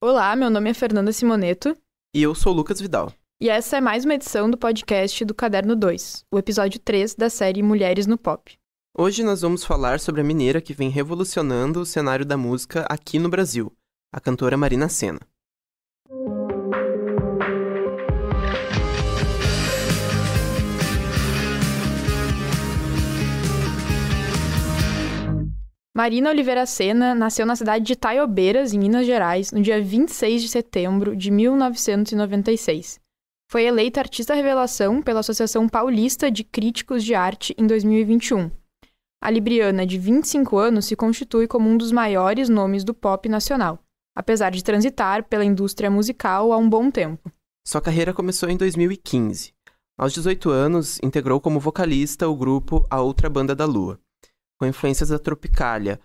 Olá, meu nome é Fernanda Simoneto. E eu sou Lucas Vidal. E essa é mais uma edição do podcast do Caderno 2, o episódio 3 da série Mulheres no Pop. Hoje nós vamos falar sobre a mineira que vem revolucionando o cenário da música aqui no Brasil, a cantora Marina Senna. Marina Oliveira Sena nasceu na cidade de Taiobeiras, em Minas Gerais, no dia 26 de setembro de 1996 foi eleita artista revelação pela Associação Paulista de Críticos de Arte em 2021. A Libriana, de 25 anos, se constitui como um dos maiores nomes do pop nacional, apesar de transitar pela indústria musical há um bom tempo. Sua carreira começou em 2015. Aos 18 anos, integrou como vocalista o grupo A Outra Banda da Lua. Com influências da Tropicália,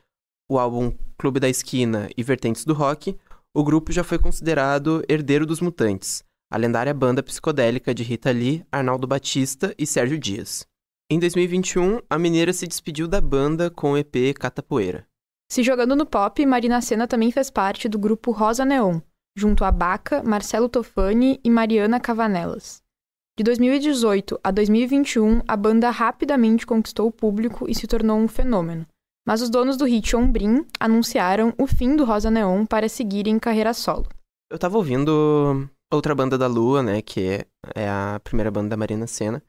o álbum Clube da Esquina e Vertentes do Rock, o grupo já foi considerado herdeiro dos Mutantes, a lendária banda psicodélica de Rita Lee, Arnaldo Batista e Sérgio Dias. Em 2021, a mineira se despediu da banda com o EP Catapoeira. Se jogando no pop, Marina Senna também fez parte do grupo Rosa Neon, junto a Baca, Marcelo Tofani e Mariana Cavanelas. De 2018 a 2021, a banda rapidamente conquistou o público e se tornou um fenômeno. Mas os donos do hit Ombrim anunciaram o fim do Rosa Neon para seguirem carreira solo. Eu tava ouvindo outra banda da Lua, né? Que é, é a primeira banda da Marina Senna,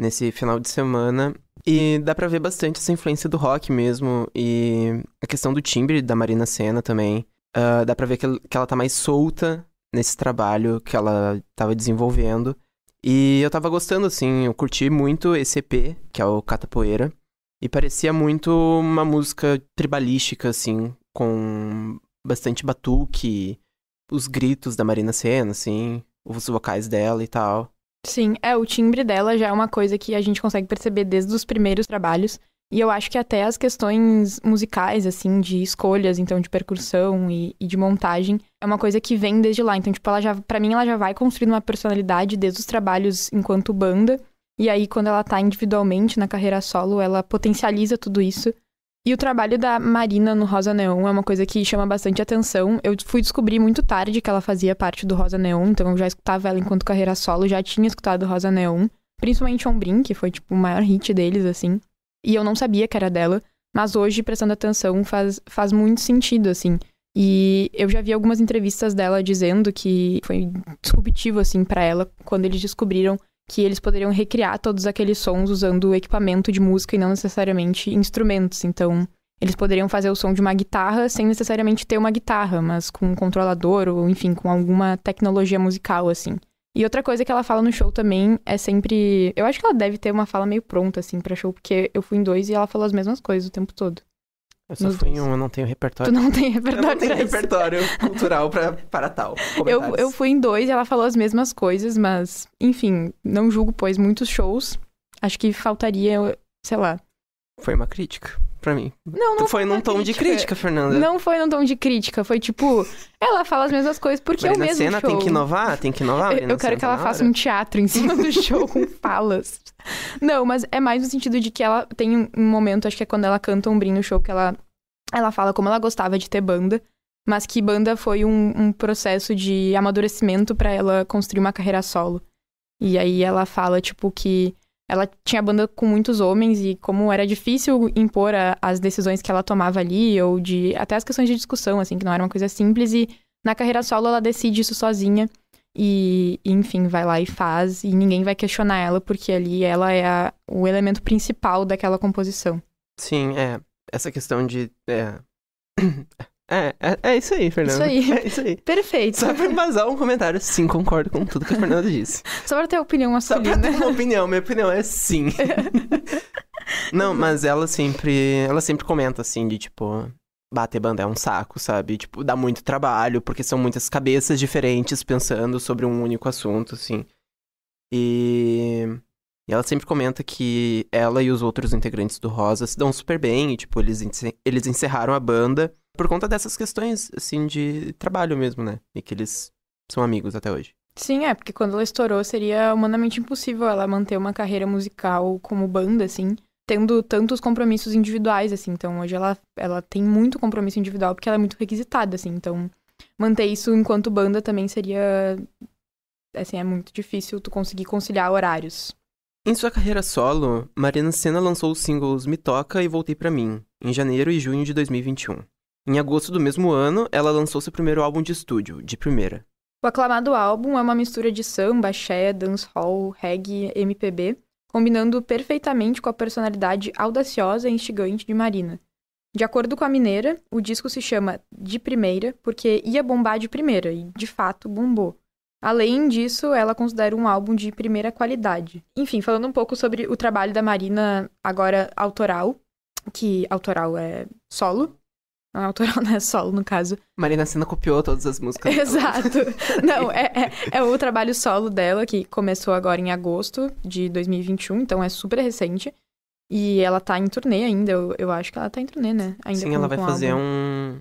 nesse final de semana. E dá pra ver bastante essa influência do rock mesmo. E a questão do timbre da Marina Senna também. Uh, dá pra ver que, que ela tá mais solta nesse trabalho que ela tava desenvolvendo. E eu tava gostando, assim, eu curti muito esse EP, que é o Catapoeira. E parecia muito uma música tribalística, assim, com bastante batuque, os gritos da Marina Senna, assim, os vocais dela e tal. Sim, é, o timbre dela já é uma coisa que a gente consegue perceber desde os primeiros trabalhos. E eu acho que até as questões musicais, assim, de escolhas, então, de percussão e, e, de montagem, é uma coisa que vem desde lá. Então, tipo, ela já, pra mim, ela já vai construindo uma personalidade desde os trabalhos enquanto banda. E aí, quando ela tá individualmente na carreira solo, ela potencializa tudo isso e o trabalho da Marina no Rosa Neon é uma coisa que chama bastante atenção. Eu fui descobrir muito tarde que ela fazia parte do Rosa Neon, então eu já escutava ela enquanto carreira solo, já tinha escutado Rosa Neon, principalmente Ombrim, que foi tipo o maior hit deles assim. E eu não sabia que era dela, mas hoje prestando atenção faz faz muito sentido assim. E eu já vi algumas entrevistas dela dizendo que foi disruptivo assim para ela quando eles descobriram que eles poderiam recriar todos aqueles sons usando equipamento de música e não necessariamente instrumentos. Então, eles poderiam fazer o som de uma guitarra sem necessariamente ter uma guitarra, mas com um controlador ou, enfim, com alguma tecnologia musical, assim. E outra coisa que ela fala no show também é sempre. Eu acho que ela deve ter uma fala meio pronta, assim, pra show, porque eu fui em dois e ela falou as mesmas coisas o tempo todo. Eu só Nos fui em um, eu não tenho repertório. Tu não tem repertório. Eu não tenho repertório cultural pra, para tal. Eu, eu fui em dois e ela falou as mesmas coisas, mas, enfim, não julgo, pois, muitos shows. Acho que faltaria, sei lá. Foi uma crítica mim. Não, não foi num tom crítica. de crítica, Fernanda. Não foi num tom de crítica, foi tipo, ela fala as mesmas coisas porque é o mesmo Senna show. tem que inovar, tem que inovar. Marina eu quero que ela faça um teatro em cima do show com falas. Não, mas é mais no sentido de que ela tem um momento, acho que é quando ela canta um no show que ela ela fala como ela gostava de ter banda, mas que banda foi um, um processo de amadurecimento para ela construir uma carreira solo. E aí ela fala tipo que ela tinha banda com muitos homens e como era difícil impor a, as decisões que ela tomava ali ou de até as questões de discussão assim que não era uma coisa simples e na carreira solo ela decide isso sozinha e, e enfim vai lá e faz e ninguém vai questionar ela porque ali ela é a, o elemento principal daquela composição sim é essa questão de é... é é, é, é, isso aí, Fernando. Isso aí. É isso aí. Perfeito. Só pra basar um comentário, sim, concordo com tudo que a Fernanda disse. Só pra ter opinião masculina. Só pra ter uma opinião, minha opinião é sim. Não, mas ela sempre, ela sempre comenta assim, de tipo, bater banda é um saco, sabe? Tipo, dá muito trabalho, porque são muitas cabeças diferentes pensando sobre um único assunto, assim. E... E ela sempre comenta que ela e os outros integrantes do Rosa se dão super bem, e, tipo, eles, eles encerraram a banda por conta dessas questões, assim, de trabalho mesmo, né? E que eles são amigos até hoje. Sim, é, porque quando ela estourou seria humanamente impossível ela manter uma carreira musical como banda, assim, tendo tantos compromissos individuais, assim. Então hoje ela, ela tem muito compromisso individual porque ela é muito requisitada, assim. Então manter isso enquanto banda também seria. Assim, é muito difícil tu conseguir conciliar horários. Em sua carreira solo, Marina Senna lançou os singles Me Toca e Voltei para Mim, em janeiro e junho de 2021. Em agosto do mesmo ano, ela lançou seu primeiro álbum de estúdio, de primeira. O aclamado álbum é uma mistura de samba, axé, dancehall, reggae, MPB, combinando perfeitamente com a personalidade audaciosa e instigante de Marina. De acordo com a mineira, o disco se chama De Primeira porque ia bombar de primeira e, de fato, bombou. Além disso, ela considera um álbum de primeira qualidade. Enfim, falando um pouco sobre o trabalho da Marina agora autoral, que autoral é solo, não é autoral, né? É solo, no caso. Marina Sena copiou todas as músicas. Exato. Não, é, é, é, o trabalho solo dela, que começou agora em agosto de 2021, então é super recente. E ela tá em turnê ainda, eu, eu acho que ela tá em turnê, né? Ainda Sim, com, ela vai fazer álbum. um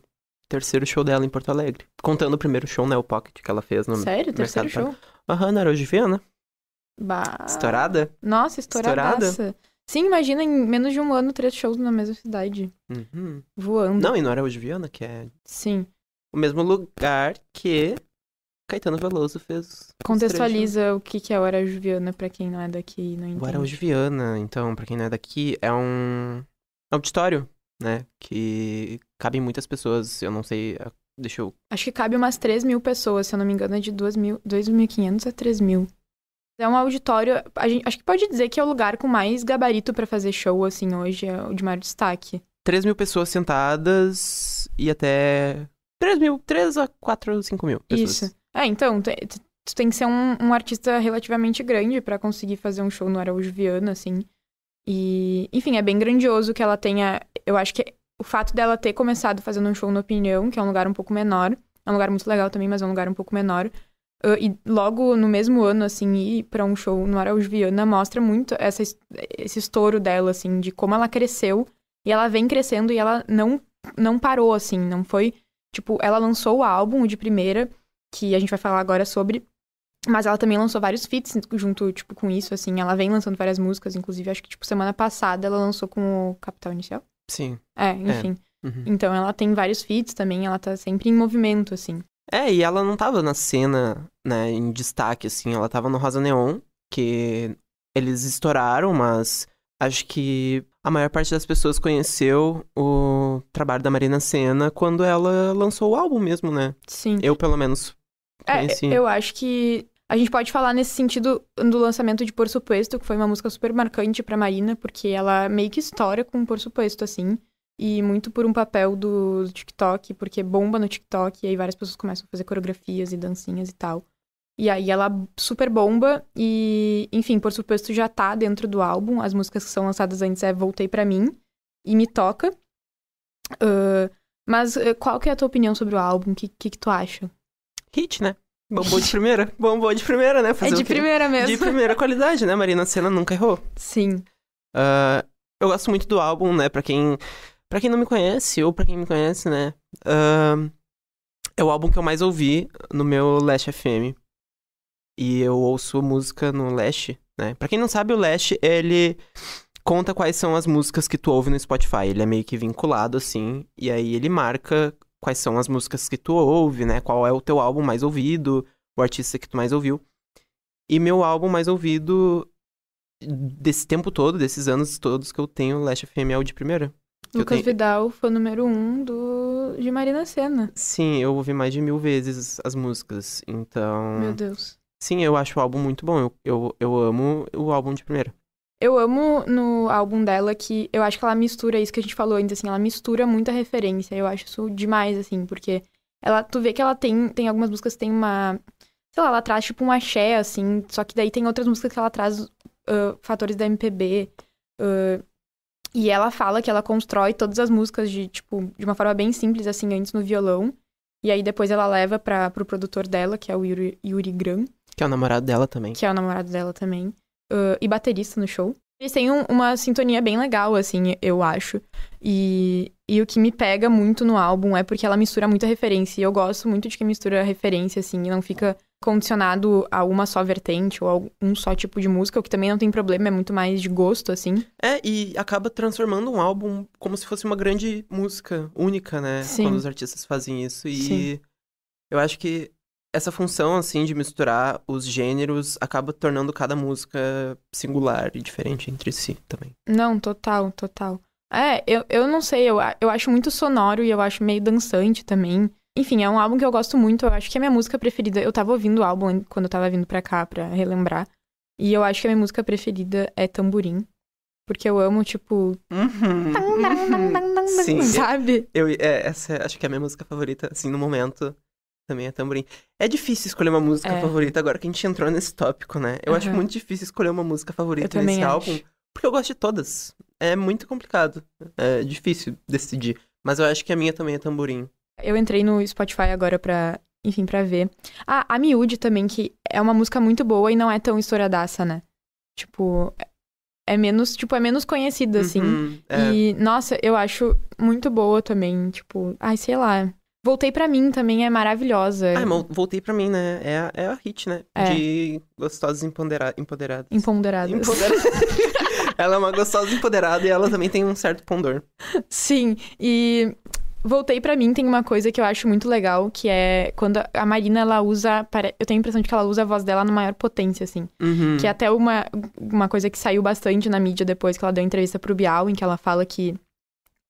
terceiro show dela em Porto Alegre. Contando o primeiro show, né? O Pocket que ela fez no Sério? Terceiro show? Aham, uhum, na Rojiviana. Bah... Estourada? Nossa, estouradaça. Estourada? Sim, imagina, em menos de um ano, três shows na mesma cidade. Uhum. Voando. Não, e não era o Viana, que é. Sim. O mesmo lugar que Caetano Veloso fez. Contextualiza o que, que é o Araújo Viana pra quem não é daqui não entende. O Araújo Viana, então, pra quem não é daqui, é um é auditório, né? Que cabem muitas pessoas, eu não sei. Ah, deixa eu. Acho que cabe umas 3 mil pessoas, se eu não me engano, é de 2.500 a 3 mil. É um auditório, a gente, acho que pode dizer que é o lugar com mais gabarito para fazer show, assim, hoje, é o de maior destaque. 3 mil pessoas sentadas e até 3 mil, 3 a 4, 5 mil pessoas. Isso. É, então, tu, tu tem que ser um, um artista relativamente grande para conseguir fazer um show no Araújo Viana, assim. E, enfim, é bem grandioso que ela tenha, eu acho que o fato dela ter começado fazendo um show no Opinião, que é um lugar um pouco menor, é um lugar muito legal também, mas é um lugar um pouco menor, Uh, e logo no mesmo ano, assim, ir para um show no Araújo Viana mostra muito essa, esse estouro dela, assim, de como ela cresceu. E ela vem crescendo e ela não, não parou, assim, não foi. Tipo, ela lançou o álbum de primeira, que a gente vai falar agora sobre. Mas ela também lançou vários feats junto, tipo, com isso, assim. Ela vem lançando várias músicas, inclusive, acho que, tipo, semana passada ela lançou com o Capital Inicial. Sim. É, enfim. É. Uhum. Então ela tem vários feats também, ela tá sempre em movimento, assim. É, e ela não tava na cena, né, em destaque, assim. Ela tava no Rosa Neon, que eles estouraram, mas acho que a maior parte das pessoas conheceu o trabalho da Marina Senna quando ela lançou o álbum mesmo, né? Sim. Eu, pelo menos, é, conheci. É, eu acho que a gente pode falar nesse sentido do lançamento de Por Suposto que foi uma música super marcante pra Marina, porque ela meio que história com Por Suposto assim. E muito por um papel do TikTok, porque bomba no TikTok, e aí várias pessoas começam a fazer coreografias e dancinhas e tal. E aí ela super bomba e, enfim, por suposto já tá dentro do álbum. As músicas que são lançadas antes é Voltei para Mim e Me Toca. Uh, mas eh, qual que é a tua opinião sobre o álbum? O que, que, que tu acha? Hit, né? Bombou de primeira. Bombou de primeira, né? Fazer é de primeira mesmo. De primeira qualidade, né? Marina Senna nunca errou. Sim. Uh, eu gosto muito do álbum, né? Pra quem para quem não me conhece, ou para quem me conhece, né? Uh, é o álbum que eu mais ouvi no meu Leste FM. E eu ouço música no Leste, né? Pra quem não sabe, o Leste, ele conta quais são as músicas que tu ouve no Spotify. Ele é meio que vinculado, assim. E aí ele marca quais são as músicas que tu ouve, né? Qual é o teu álbum mais ouvido, o artista que tu mais ouviu. E meu álbum mais ouvido desse tempo todo, desses anos todos que eu tenho, Last FM é o de primeira. Lucas tenho... Vidal foi o número um do... de Marina Senna. Sim, eu ouvi mais de mil vezes as músicas, então... Meu Deus. Sim, eu acho o álbum muito bom, eu, eu, eu amo o álbum de primeira. Eu amo no álbum dela que eu acho que ela mistura isso que a gente falou antes, assim, ela mistura muita referência. Eu acho isso demais, assim, porque ela, tu vê que ela tem, tem algumas músicas que tem uma. Sei lá, ela traz tipo um axé, assim, só que daí tem outras músicas que ela traz uh, fatores da MPB. Uh, e ela fala que ela constrói todas as músicas de, tipo, de uma forma bem simples, assim, antes no violão. E aí depois ela leva para pro produtor dela, que é o Yuri, Yuri Gram. Que é o namorado dela também. Que é o namorado dela também. Uh, e baterista no show. Eles têm um, uma sintonia bem legal, assim, eu acho. E, e o que me pega muito no álbum é porque ela mistura muita referência. E eu gosto muito de que mistura referência, assim, e não fica condicionado a uma só vertente ou a um só tipo de música, o que também não tem problema, é muito mais de gosto, assim. É, e acaba transformando um álbum como se fosse uma grande música única, né? Sim. Quando os artistas fazem isso. E Sim. eu acho que essa função, assim, de misturar os gêneros acaba tornando cada música singular e diferente entre si também. Não, total, total. É, eu, eu não sei, eu, eu acho muito sonoro e eu acho meio dançante também. Enfim, é um álbum que eu gosto muito. Eu acho que é minha música preferida. Eu tava ouvindo o álbum quando eu tava vindo pra cá, pra relembrar. E eu acho que a minha música preferida é Tamborim. Porque eu amo, tipo. Uhum, Sim. É, sabe? Eu, é, essa é, acho que é a minha música favorita, assim, no momento. Também é tamborim. É difícil escolher uma música é. favorita agora que a gente entrou nesse tópico, né? Eu uhum. acho muito difícil escolher uma música favorita nesse acho. álbum, porque eu gosto de todas. É muito complicado. É difícil decidir. Mas eu acho que a minha também é tamborim. Eu entrei no Spotify agora pra, enfim, pra ver. Ah, a Miúde também, que é uma música muito boa e não é tão estouradaça, né? Tipo, é, é menos, tipo, é menos conhecida, assim. Uhum, é. E, nossa, eu acho muito boa também, tipo, ai, sei lá. Voltei para mim também é maravilhosa. Ah, mas voltei para mim, né? É, é a hit, né? É. De gostosas empoderadas. Empoderadas. empoderadas. ela é uma gostosa empoderada e ela também tem um certo pondor. Sim, e Voltei para mim, tem uma coisa que eu acho muito legal, que é quando a Marina, ela usa. Eu tenho a impressão de que ela usa a voz dela na maior potência, assim. Uhum. Que é até uma, uma coisa que saiu bastante na mídia depois que ela deu entrevista pro Bial, em que ela fala que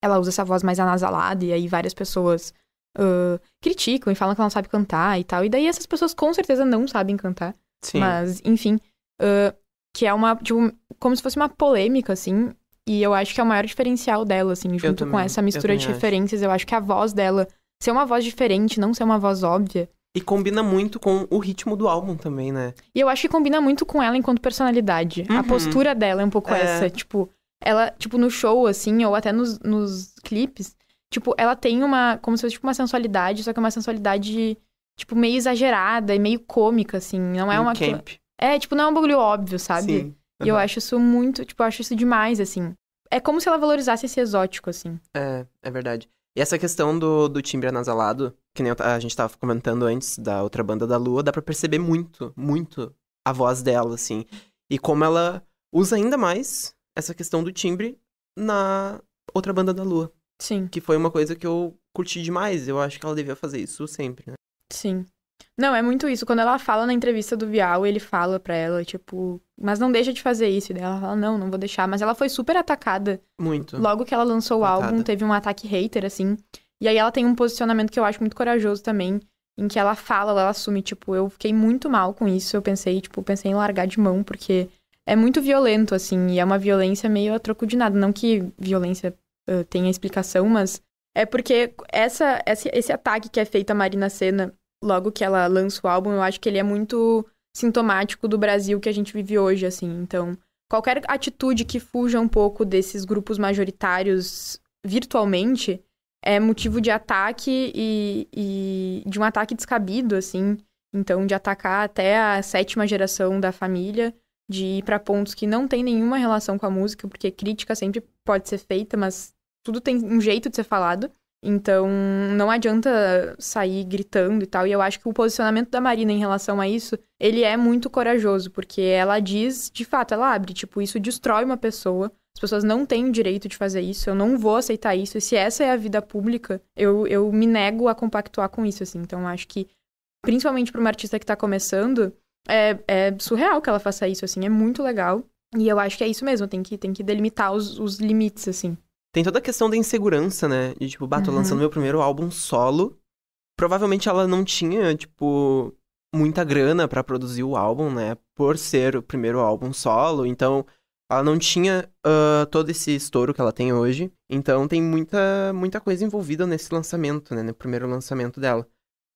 ela usa essa voz mais anasalada, e aí várias pessoas uh, criticam e falam que ela não sabe cantar e tal. E daí essas pessoas com certeza não sabem cantar. Sim. Mas, enfim. Uh, que é uma, tipo, como se fosse uma polêmica, assim, e eu acho que é o maior diferencial dela, assim, junto com essa mistura de referências. Eu acho que a voz dela ser uma voz diferente, não ser uma voz óbvia. E combina muito com o ritmo do álbum também, né? E eu acho que combina muito com ela enquanto personalidade. Uhum. A postura dela é um pouco é. essa. Tipo, ela, tipo, no show, assim, ou até nos, nos clipes, tipo, ela tem uma. Como se fosse tipo, uma sensualidade, só que é uma sensualidade, tipo, meio exagerada e meio cômica, assim. Não é um uma. Camp. É, tipo, não é um bagulho óbvio, sabe? Sim. Uhum. E eu acho isso muito, tipo, eu acho isso demais, assim. É como se ela valorizasse esse exótico, assim. É, é verdade. E essa questão do, do timbre anasalado, que nem a gente tava comentando antes da outra banda da Lua, dá pra perceber muito, muito a voz dela, assim. E como ela usa ainda mais essa questão do timbre na outra banda da Lua. Sim. Que foi uma coisa que eu curti demais. Eu acho que ela devia fazer isso sempre, né? Sim. Não, é muito isso. Quando ela fala na entrevista do Vial, ele fala pra ela, tipo, mas não deixa de fazer isso. E daí ela fala, não, não vou deixar. Mas ela foi super atacada. Muito. Logo que ela lançou atacada. o álbum, teve um ataque hater, assim. E aí ela tem um posicionamento que eu acho muito corajoso também, em que ela fala, ela assume, tipo, eu fiquei muito mal com isso. Eu pensei, tipo, pensei em largar de mão, porque é muito violento, assim. E é uma violência meio a troco de nada. Não que violência uh, tenha explicação, mas é porque essa, esse, esse ataque que é feito a Marina Senna logo que ela lança o álbum, eu acho que ele é muito sintomático do Brasil que a gente vive hoje, assim. Então, qualquer atitude que fuja um pouco desses grupos majoritários virtualmente é motivo de ataque e, e de um ataque descabido, assim. Então, de atacar até a sétima geração da família, de ir para pontos que não tem nenhuma relação com a música, porque crítica sempre pode ser feita, mas tudo tem um jeito de ser falado. Então, não adianta sair gritando e tal. E eu acho que o posicionamento da Marina em relação a isso, ele é muito corajoso, porque ela diz, de fato, ela abre, tipo, isso destrói uma pessoa. As pessoas não têm direito de fazer isso, eu não vou aceitar isso. E se essa é a vida pública, eu, eu me nego a compactuar com isso, assim. Então, acho que, principalmente para uma artista que está começando, é, é surreal que ela faça isso, assim. É muito legal. E eu acho que é isso mesmo, tem que, tem que delimitar os, os limites, assim. Tem toda a questão da insegurança, né? De, tipo, bah, tô uhum. lançando meu primeiro álbum solo. Provavelmente ela não tinha, tipo, muita grana para produzir o álbum, né? Por ser o primeiro álbum solo. Então, ela não tinha uh, todo esse estouro que ela tem hoje. Então, tem muita, muita coisa envolvida nesse lançamento, né? No primeiro lançamento dela.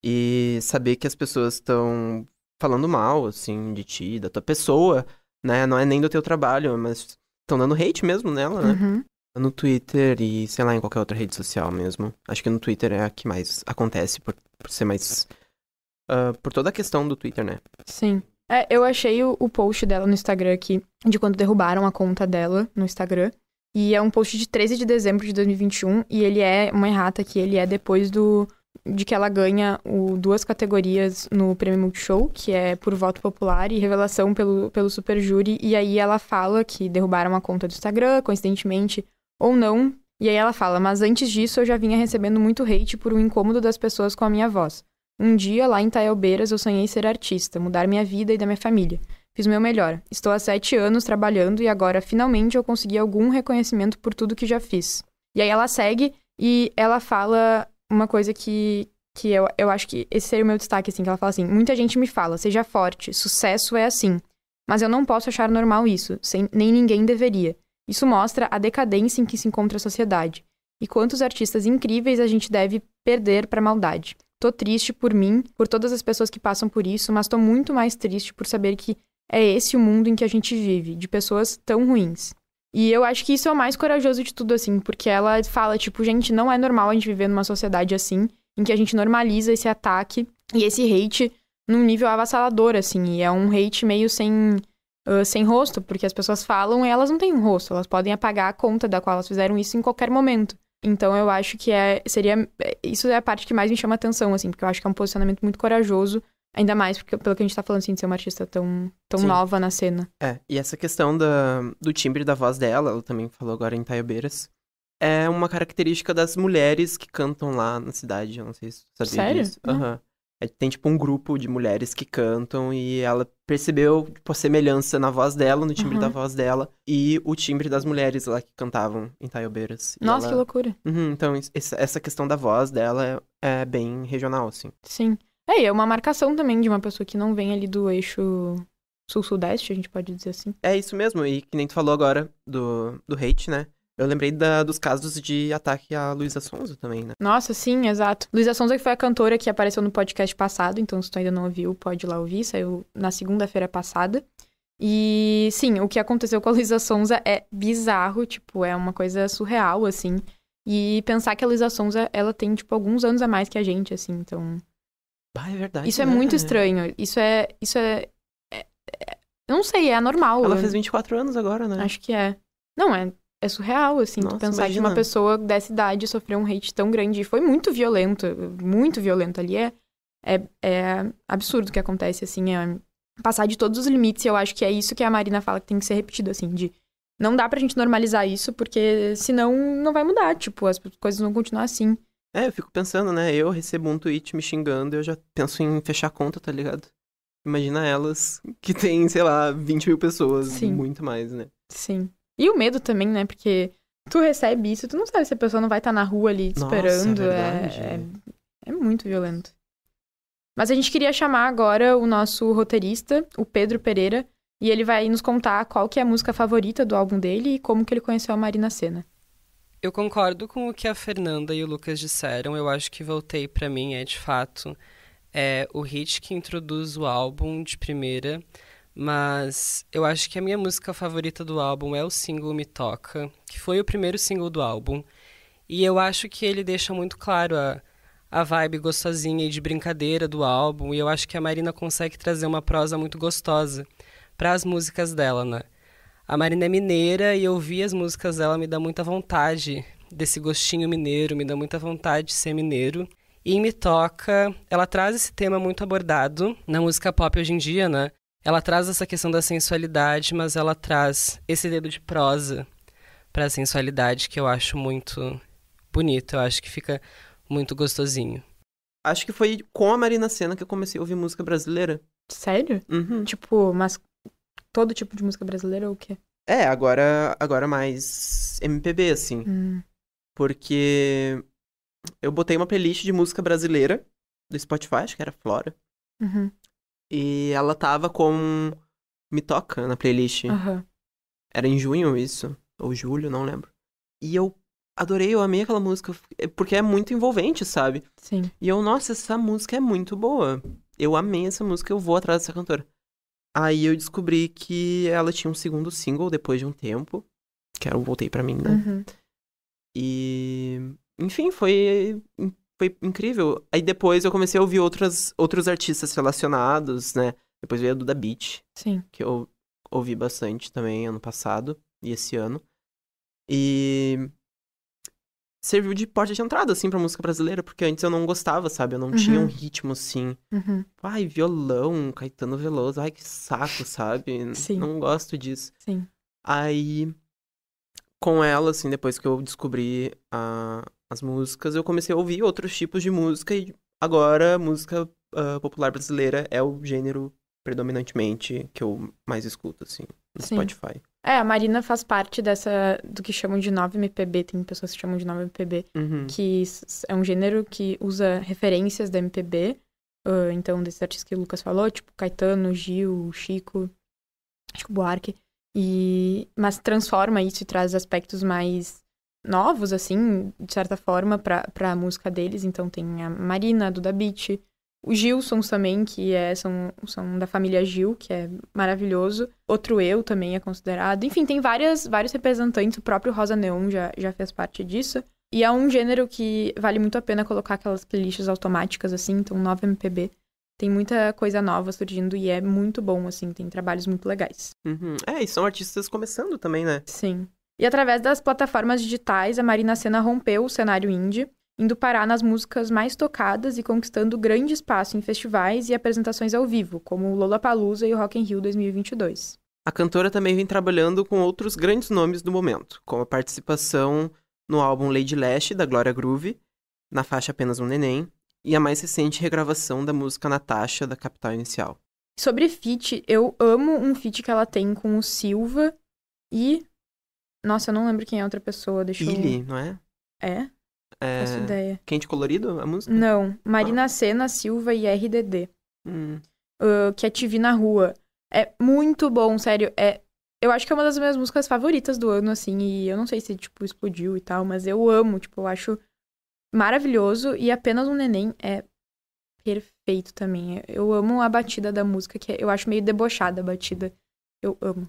E saber que as pessoas estão falando mal, assim, de ti, da tua pessoa, né? Não é nem do teu trabalho, mas estão dando hate mesmo nela, né? Uhum. No Twitter e, sei lá, em qualquer outra rede social mesmo. Acho que no Twitter é a que mais acontece, por, por ser mais. Uh, por toda a questão do Twitter, né? Sim. É, eu achei o, o, post dela no Instagram aqui, de quando derrubaram a conta dela no Instagram. E é um post de 13 de dezembro de 2021, e ele é uma errata que ele é depois do de que ela ganha o, duas categorias no Prêmio Multishow, que é por voto popular e revelação pelo, pelo super júri. E aí ela fala que derrubaram a conta do Instagram, coincidentemente ou não. E aí ela fala: Mas antes disso eu já vinha recebendo muito hate por um incômodo das pessoas com a minha voz. Um dia, lá em Taiobeiras, eu sonhei ser artista, mudar minha vida e da minha família. Fiz meu melhor. Estou há sete anos trabalhando e agora, finalmente, eu consegui algum reconhecimento por tudo que já fiz. E aí ela segue e ela fala uma coisa que, que eu, eu acho que esse seria o meu destaque, assim, que ela fala assim, muita gente me fala, seja forte, sucesso é assim. Mas eu não posso achar normal isso, sem, nem ninguém deveria. Isso mostra a decadência em que se encontra a sociedade e quantos artistas incríveis a gente deve perder para maldade. Tô triste por mim, por todas as pessoas que passam por isso, mas tô muito mais triste por saber que é esse o mundo em que a gente vive, de pessoas tão ruins. E eu acho que isso é o mais corajoso de tudo, assim, porque ela fala, tipo, gente, não é normal a gente viver numa sociedade assim, em que a gente normaliza esse ataque e esse hate num nível avassalador, assim, e é um hate meio sem uh, sem rosto, porque as pessoas falam e elas não têm um rosto, elas podem apagar a conta da qual elas fizeram isso em qualquer momento. Então eu acho que é, seria. É, isso é a parte que mais me chama atenção, assim, porque eu acho que é um posicionamento muito corajoso, ainda mais porque, pelo que a gente tá falando, assim, de ser uma artista tão, tão nova na cena. É, e essa questão da, do timbre da voz dela, ela também falou agora em Taiobeiras, é uma característica das mulheres que cantam lá na cidade. Eu não sei se você sabia Sério? disso. Uhum. É, tem tipo um grupo de mulheres que cantam e ela percebeu tipo, a semelhança na voz dela, no timbre uhum. da voz dela e o timbre das mulheres lá que cantavam em Taiobeiras. Nossa, ela... que loucura. Uhum, então, essa questão da voz dela é, é bem regional, assim. Sim. É, é uma marcação também de uma pessoa que não vem ali do eixo sul-sudeste, a gente pode dizer assim. É isso mesmo, e que nem tu falou agora do, do hate, né? Eu lembrei da, dos casos de ataque à Luísa Sonza também, né? Nossa, sim, exato. Luísa Sonza que foi a cantora que apareceu no podcast passado, então se tu ainda não ouviu, pode ir lá ouvir, saiu na segunda-feira passada. E sim, o que aconteceu com a Luísa Sonza é bizarro, tipo, é uma coisa surreal, assim. E pensar que a Luísa Sonza, ela tem, tipo, alguns anos a mais que a gente, assim, então... Ah, é verdade. Isso é né? é muito estranho. Isso é... Isso é... é... é... não sei, é anormal. Ela eu... É. fez 24 anos agora, né? Acho que é. Não, é é surreal, assim, Nossa, pensar imagina. que uma pessoa dessa idade sofreu um hate tão grande. E foi muito violento, muito violento ali. É, é, é absurdo o que acontece, assim, é passar de todos os limites. E eu acho que é isso que a Marina fala que tem que ser repetido, assim, de não dá pra gente normalizar isso, porque senão não vai mudar, tipo, as coisas vão continuar assim. É, eu fico pensando, né? Eu recebo um tweet me xingando, eu já penso em fechar a conta, tá ligado? Imagina elas que tem, sei lá, 20 mil pessoas, Sim. muito mais, né? Sim. E o medo também, né? Porque tu recebe isso, tu não sabe se a pessoa não vai estar tá na rua ali te Nossa, é esperando. É, é, é muito violento. Mas a gente queria chamar agora o nosso roteirista, o Pedro Pereira, e ele vai nos contar qual que é a música favorita do álbum dele e como que ele conheceu a Marina Senna. Eu concordo com o que a Fernanda e o Lucas disseram. Eu acho que Voltei para mim é de fato é o hit que introduz o álbum de primeira. Mas eu acho que a minha música favorita do álbum é o single Me Toca, que foi o primeiro single do álbum. E eu acho que ele deixa muito claro a, a vibe gostosinha e de brincadeira do álbum. E eu acho que a Marina consegue trazer uma prosa muito gostosa para as músicas dela, né? A Marina é mineira e ouvir as músicas dela me dá muita vontade desse gostinho mineiro, me dá muita vontade de ser mineiro. E em Me Toca, ela traz esse tema muito abordado na música pop hoje em dia, né? Ela traz essa questão da sensualidade, mas ela traz esse dedo de prosa para a sensualidade que eu acho muito bonito. Eu acho que fica muito gostosinho. Acho que foi com a Marina Senna que eu comecei a ouvir música brasileira. Sério? Uhum. Tipo, mas todo tipo de música brasileira ou o quê? É, agora, agora mais MPB, assim. Hum. Porque eu botei uma playlist de música brasileira do Spotify, acho que era Flora. Uhum. E ela tava com Me Toca na playlist. Uhum. Era em junho isso. Ou julho, não lembro. E eu adorei, eu amei aquela música. É, porque é muito envolvente, sabe? Sim. E eu, nossa, essa música é muito boa. Eu amei essa música, eu vou atrás dessa cantora. Aí eu descobri que ela tinha um segundo single depois de um tempo. Que era o Voltei Pra Mim, né? Uhum. E. Enfim, foi foi incrível. Aí depois eu comecei a ouvir outras, outros artistas relacionados, né? Depois veio a Duda Beat. Sim. Que eu ouvi bastante também ano passado e esse ano. E serviu de porta de entrada, assim, pra música brasileira, porque antes eu não gostava, sabe? Eu não uhum. tinha um uhum. ritmo, assim. Uhum. Ai, violão, Caetano Veloso, ai, que saco, sabe? Sim. Não gosto disso. Sim. Aí, com ela, assim, depois que eu descobri a, as músicas, eu comecei a ouvir outros tipos de música e agora música uh, popular brasileira é o gênero predominantemente que eu mais escuto, assim, no Sim. Spotify. É, a Marina faz parte dessa, do que chamam de nova mpb tem pessoas que chamam de nova mpb uhum. que é um gênero que usa referências da MPB, uh, ah, então desses artistas que o Lucas falou, tipo Caetano, Gil, Chico, o Buarque, e, mas transforma isso e traz aspectos mais novos, assim, de certa forma, pra, pra música deles. Então tem a Marina, a Duda Beat, o Gilsons também, que é, são, são da família Gil, que é maravilhoso. Outro Eu também é considerado. Enfim, tem várias, vários representantes, o próprio Rosa Neon já, já fez parte disso. E é um gênero que vale muito a pena colocar aquelas playlists automáticas, assim, então nova MPB. Tem muita coisa nova surgindo e é muito bom, assim, tem trabalhos muito legais. Uhum. É, e são artistas começando também, né? Sim. E através das plataformas digitais, a Marina Sena rompeu o cenário indie, indo parar nas músicas mais tocadas e conquistando grande espaço em festivais e apresentações ao vivo, como o Lollapalooza e o Rock in Rio 2022. A cantora também vem trabalhando com outros grandes nomes do momento, como a participação no álbum Lady Lash, da Gloria Groove, na faixa Apenas um Neném, e a mais recente regravação da música Natasha, da Capital Inicial. Sobre feat, eu amo um feat que ela tem com o Silva e nossa, eu não lembro quem é a outra pessoa, deixa Illy, eu... não é? É? É... ideia. Quente Colorido, a música? Não, Marina ah. Sena, Silva e RDD. Hum. Uh, que é Te Vi Na Rua. É muito bom, sério. É, eu acho que é uma das minhas músicas favoritas do ano, assim. E eu não sei se, tipo, explodiu e tal, mas eu amo. Tipo, eu acho maravilhoso. E apenas um neném é perfeito também. Eu amo a batida da música, que é, eu acho meio debochada a batida. Eu amo.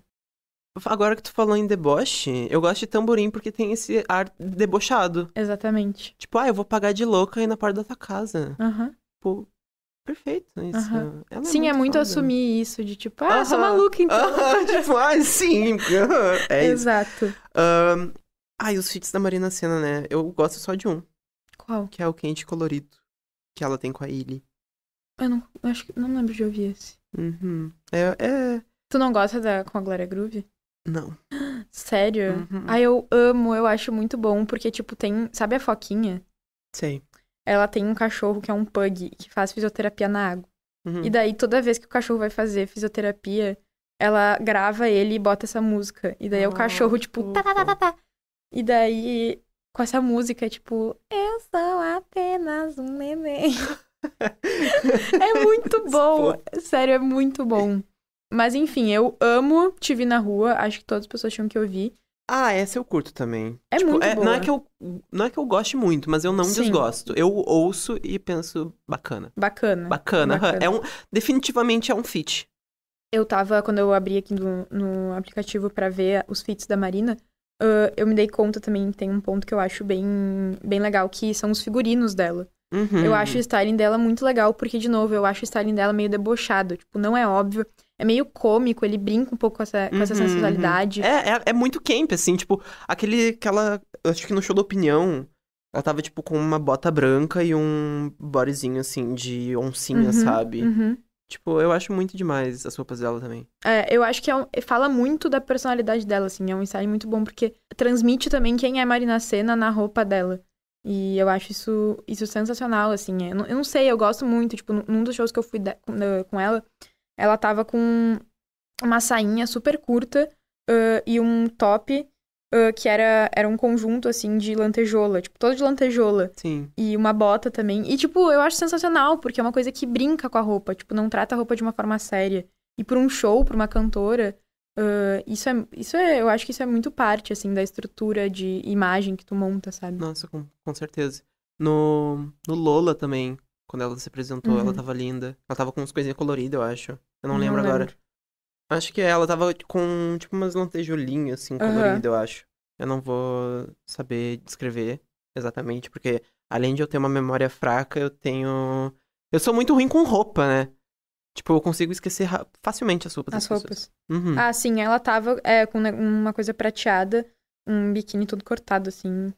Agora que tu falou em deboche, eu gosto de tamborim porque tem esse ar debochado. Exatamente. Tipo, ah, eu vou pagar de louca aí na porta da tua casa. Aham. Tipo, perfeito. Isso. Uhum. É sim, é muito é muito foda. assumir isso de tipo, ah, uhum. sou maluca então. Uhum. tipo, ah, sim. é isso. Exato. Um... Ah, e os feats da Marina Senna, né? Eu gosto só de um. Qual? Que é o quente colorido que ela tem com a Illy. Eu não, acho que não lembro de ouvir esse. Uhum. É, é... Tu não gosta da com a Glória Groove? Não. Sério? Uhum. Ai, eu amo, eu acho muito bom, porque, tipo, tem. Sabe a Foquinha? Sei. Ela tem um cachorro que é um pug, que faz fisioterapia na água. Uhum. E daí, toda vez que o cachorro vai fazer fisioterapia, ela grava ele e bota essa música. E daí oh, o cachorro, tipo, tá, tá, tá, tá, tá. E daí, com essa música, tipo, eu sou apenas um neném. é muito bom. Sério, é muito bom. Mas enfim, eu amo Te Vi na Rua, acho que todas as pessoas tinham que ouvir. Ah, essa eu curto também. É tipo, muito é, boa. Não é, que eu, não é que eu goste muito, mas eu não Sim. desgosto. Eu ouço e penso, bacana. Bacana. Bacana. bacana. É um, definitivamente é um fit. Eu tava, quando eu abri aqui no, no aplicativo para ver os fits da Marina, uh, eu me dei conta também, tem um ponto que eu acho bem, bem legal, que são os figurinos dela. Uhum. Eu acho o styling dela muito legal, porque, de novo, eu acho o styling dela meio debochado. Tipo, não é óbvio é meio cômico, ele brinca um pouco com essa, com uhum, essa uhum. sensualidade. Uhum. É, é, é, muito camp, assim, tipo, aquele, aquela, acho que no show da opinião, ela tava, tipo, com uma bota branca e um bodyzinho, assim, de oncinha, uhum, sabe? Uhum. Tipo, eu acho muito demais as roupas dela também. É, eu acho que é um, fala muito da personalidade dela, assim, é um ensaio muito bom, porque transmite também quem é Marina Senna na roupa dela. E eu acho isso, isso sensacional, assim. Eu não, eu não sei, eu gosto muito. Tipo, num dos shows que eu fui de, com ela, ela tava com uma sainha super curta uh, e um top Uh, que era, era um conjunto, assim, de lantejola. Tipo, todo de lantejola. Sim. E uma bota também. E, tipo, eu acho sensacional, porque é uma coisa que brinca com a roupa. Tipo, não trata a roupa de uma forma séria. E por um show, pra uma cantora, uh, isso, é, isso é... Eu acho que isso é muito parte, assim, da estrutura de imagem que tu monta, sabe? Nossa, com, com certeza. No, no Lola também, quando ela se apresentou, uhum. ela tava linda. Ela tava com umas coisinhas coloridas, eu acho. Eu não, não lembro, lembro, agora. Acho que é, ela tava com, tipo, umas lantejolinhas, assim, coloridas, uhum. eu acho. Eu não vou saber descrever exatamente, porque além de eu ter uma memória fraca, eu tenho. Eu sou muito ruim com roupa, né? Tipo, eu consigo esquecer facilmente as roupas. As roupas. Uhum. Ah, sim, ela tava é, com né, uma coisa prateada, um biquíni todo cortado, assim.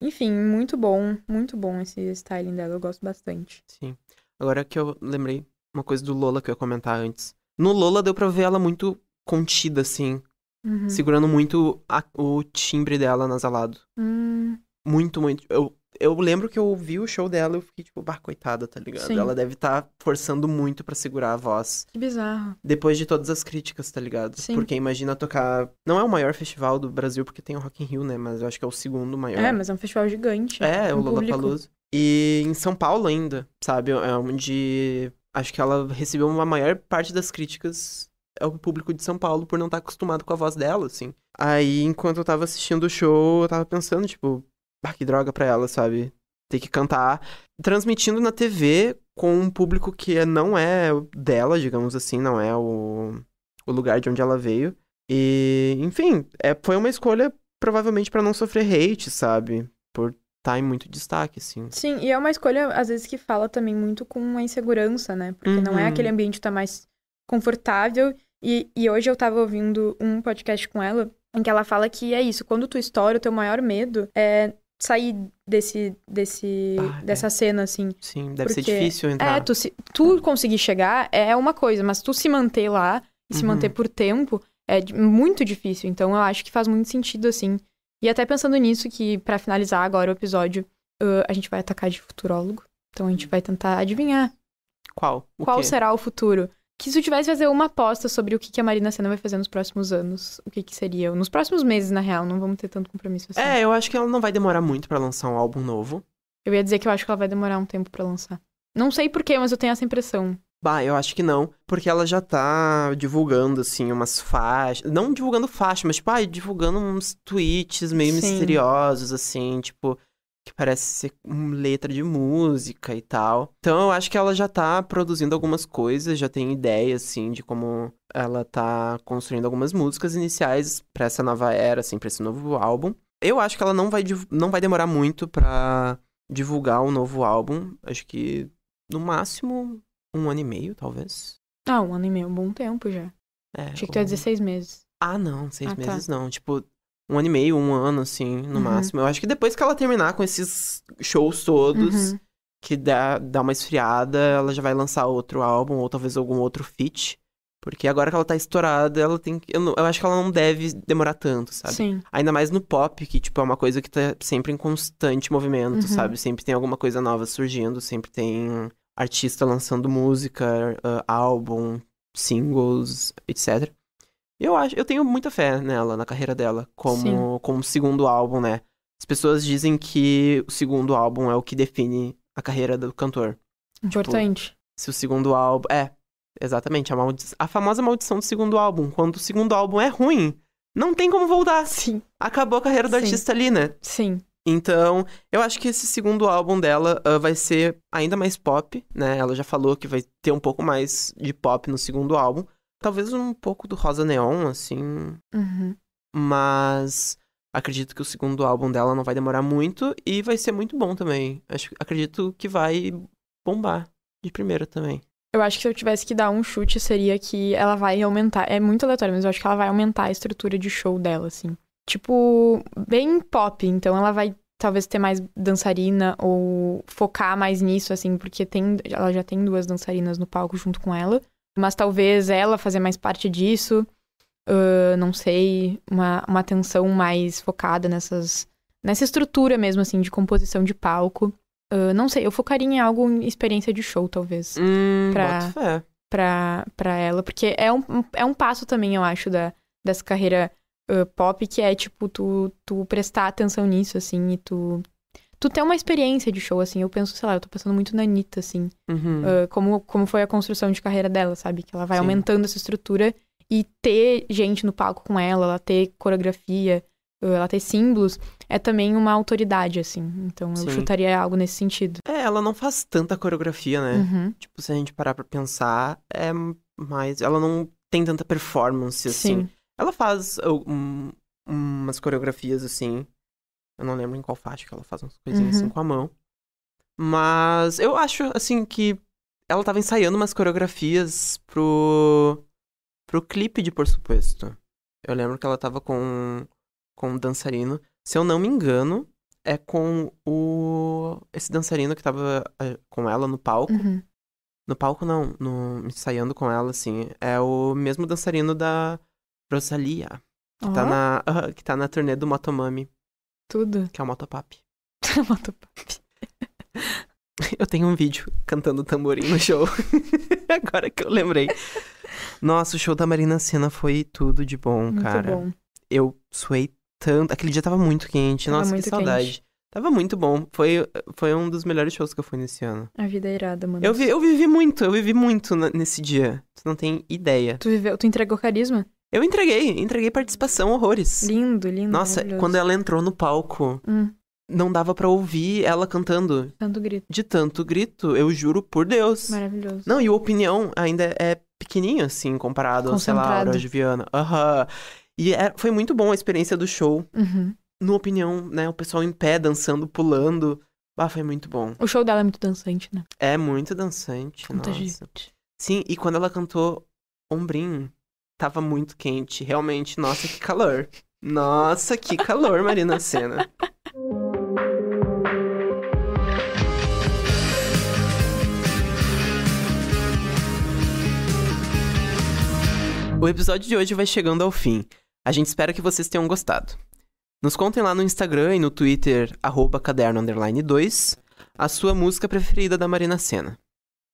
Enfim, muito bom, muito bom esse styling dela, eu gosto bastante. Sim. Agora que eu lembrei uma coisa do Lola que eu ia comentar antes. No Lola deu pra ver ela muito contida, assim. Uhum. Segurando muito a, o timbre dela nasalado. Hum. Muito, muito. Eu eu lembro que eu vi o show dela e eu fiquei tipo, bah, coitada, tá ligado? Sim. Ela deve estar tá forçando muito para segurar a voz. Que bizarro. Depois de todas as críticas, tá ligado? Sim. Porque imagina tocar. Não é o maior festival do Brasil, porque tem o Rock in Rio, né? Mas eu acho que é o segundo maior. É, mas é um festival gigante. É, o Lollapalooza. E em São Paulo ainda, sabe? É onde acho que ela recebeu uma maior parte das críticas ao público de São Paulo por não estar tá acostumado com a voz dela, assim. Aí, enquanto eu tava assistindo o show, eu tava pensando, tipo, ah, que droga pra ela, sabe? Ter que cantar. Transmitindo na TV com um público que é, não é dela, digamos assim, não é o, o lugar de onde ela veio. E, enfim, é, foi uma escolha provavelmente para não sofrer hate, sabe? Por tá em muito destaque, assim. Sim, e é uma escolha, às vezes, que fala também muito com a insegurança, né? Porque uhum. não é uhum. aquele ambiente que tá mais confortável. E, e hoje eu tava ouvindo um podcast com ela, em que ela fala que é isso, quando tu estoura, o teu maior medo é sair desse, desse, ah, é. dessa é. cena, assim. Sim, deve Porque, ser difícil entrar. É, tu, se, tu conseguir chegar é uma coisa, mas tu se manter lá e uhum. se manter por tempo é muito difícil. Então, eu acho que faz muito sentido, assim. E até pensando nisso, que para finalizar agora o episódio, uh, a gente vai atacar de futurólogo. Então, a gente hum. vai tentar adivinhar. Qual? O qual quê? será o futuro? que se tu tivesse fazer uma aposta sobre o que, que a Marina Senna vai fazer nos próximos anos, o que, que seria? Nos próximos meses, na real, não vamos ter tanto compromisso assim. É, eu acho que ela não vai demorar muito para lançar um álbum novo. Eu ia dizer que eu acho que ela vai demorar um tempo para lançar. Não sei porquê, mas eu tenho essa impressão. Bah, eu acho que não, porque ela já tá divulgando, assim, umas faixas. Não divulgando faixas, mas, tipo, ah, divulgando uns tweets meio Sim. misteriosos, assim, tipo, que parece ser uma letra de música e tal. Então eu acho que ela já tá produzindo algumas coisas, já tem ideia, assim, de como ela tá construindo algumas músicas iniciais para essa nova era, assim, pra esse novo álbum. Eu acho que ela não vai, não vai demorar muito pra divulgar o um novo álbum. Acho que no máximo um ano e meio, talvez. Ah, um ano e meio, é um bom tempo já. É, Achei que tu ia dizer seis meses. Ah, não, seis ah, tá. meses tá. não. Tipo, um ano e meio, um ano, assim, no uhum. máximo. Eu acho que depois que ela terminar com esses shows todos, uhum. que dá, dá uma esfriada, ela já vai lançar outro álbum, ou talvez algum outro feat. Porque agora que ela tá estourada, ela tem que. Eu, não... eu acho que ela não deve demorar tanto, sabe? Sim. Ainda mais no pop, que, tipo, é uma coisa que tá sempre em constante movimento, uhum. sabe? Sempre tem alguma coisa nova surgindo, sempre tem artista lançando música, uh, álbum, singles, etc. Eu acho, eu tenho muita fé nela, na carreira dela, como, como segundo álbum, né? As pessoas dizem que o segundo álbum é o que define a carreira do cantor. Tipo, Importante. Tipo, se o segundo álbum. É, exatamente. A, maldi... a famosa maldição do segundo álbum. Quando o segundo álbum é ruim, não tem como voltar. Sim. Acabou a carreira do Sim. artista ali, né? Sim. Então, eu acho que esse segundo álbum dela uh, vai ser ainda mais pop, né? Ela já falou que vai ter um pouco mais de pop no segundo álbum. Talvez um pouco do Rosa Neon, assim. Uhum. Mas acredito que o segundo álbum dela não vai demorar muito e vai ser muito bom também. Acho, acredito que vai bombar de primeira também. Eu acho que se eu tivesse que dar um chute, seria que ela vai aumentar. É muito aleatório, mas eu acho que ela vai aumentar a estrutura de show dela, assim. Tipo, bem pop, então ela vai talvez ter mais dançarina ou focar mais nisso, assim, porque tem, ela já tem duas dançarinas no palco junto com ela mas talvez ela fazer mais parte disso. Uh, não sei, uma, uma atenção mais focada nessas, nessa estrutura mesmo, assim, de composição de palco. Uh, não sei, eu focaria em algo em experiência de show, talvez. Hum, para pra, ela, porque é um, é um passo também, eu acho, da, dessa carreira uh, pop, que é, tipo, tu, tu prestar atenção nisso, assim, e tu, tu tem uma experiência de show, assim. Eu penso, sei lá, eu tô pensando muito na Anitta, assim. Uhum. Uh, como, como foi a construção de carreira dela, sabe? Que ela vai Sim. aumentando essa estrutura e ter gente no palco com ela, ela ter coreografia, ah, ela ter símbolos, é também uma autoridade, assim. Então eu Sim. chutaria algo nesse sentido. É, ela não faz tanta coreografia, né? Uhum. Tipo, se a gente parar pra pensar, é mais. Ela não tem tanta performance, assim. Sim. Ela faz um, umas coreografias, assim, eu não lembro em qual faixa que ela faz umas coisinhas assim uhum. assim com a mão. Mas eu acho, assim, que ela tava ensaiando umas coreografias pro. pro clipe de Por Suposto. Eu lembro que ela tava com. com um dançarino. Se eu não me engano, é com o. esse dançarino que tava eh, com ela no palco. Uhum. No palco, não. No, ensaiando com ela, assim. É o mesmo dançarino da Rosalia. Que, uhum. tá na, uh, que tá na turnê do Motomami. Tudo. Que é o Motopap. Motopap. Eu tenho um vídeo cantando tamborim no show. Agora que eu lembrei. Nossa, o show da Marina Senna foi tudo de bom, muito cara. Bom. Eu suei tanto. Aquele dia tava muito quente. Tava Nossa, muito que saudade. Quente. Tava muito bom. Foi, foi um dos melhores shows que eu fui nesse ano. A vida é irada, mano. Eu, vi, eu vivi muito, eu vivi muito nesse dia. Tu não tem ideia. Tu viveu, tu entregou carisma? Eu entreguei, entreguei participação horrores. Lindo, lindo. Nossa, quando ela entrou no palco, hum. não dava para ouvir ela cantando. Tanto grito. De tanto grito, eu juro por Deus. Maravilhoso. Não, e a opinião ainda é pequenininho, assim, comparado ao, sei lá, Aurora Viana. Aham. E é, foi muito bom a experiência do show. Uhum. No opinião, né, o pessoal em pé, dançando, pulando. Ah, foi muito bom. O show dela é muito dançante, né? É muito dançante, Muita nossa. gente. Sim, e quando ela cantou Ombrim, tava muito quente. Realmente, nossa, que calor. Nossa, que calor, Marina Senna. O episódio de hoje vai chegando ao fim. A gente espera que vocês tenham gostado. Nos contem lá no Instagram e no Twitter, caderno 2, a sua música preferida da Marina Senna.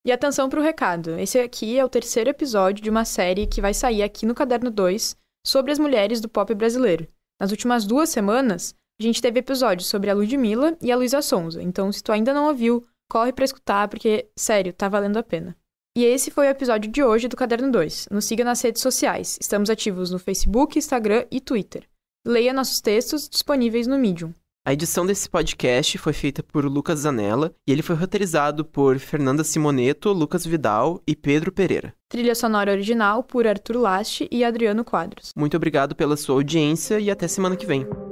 E atenção para o recado: esse aqui é o terceiro episódio de uma série que vai sair aqui no Caderno 2 sobre as mulheres do pop brasileiro. Nas últimas duas semanas, a gente teve episódios sobre a Ludmilla e a Luísa Sonza, então se tu ainda não ouviu, corre para escutar, porque, sério, tá valendo a pena. E esse foi o episódio de hoje do Caderno 2. Nos siga nas redes sociais, estamos ativos no Facebook, Instagram e Twitter. Leia nossos textos disponíveis no Medium. A edição desse podcast foi feita por Lucas Zanella e ele foi roteirizado por Fernanda Simoneto, Lucas Vidal e Pedro Pereira. Trilha sonora original por Arthur Laste e Adriano Quadros. Muito obrigado pela sua audiência e até semana que vem.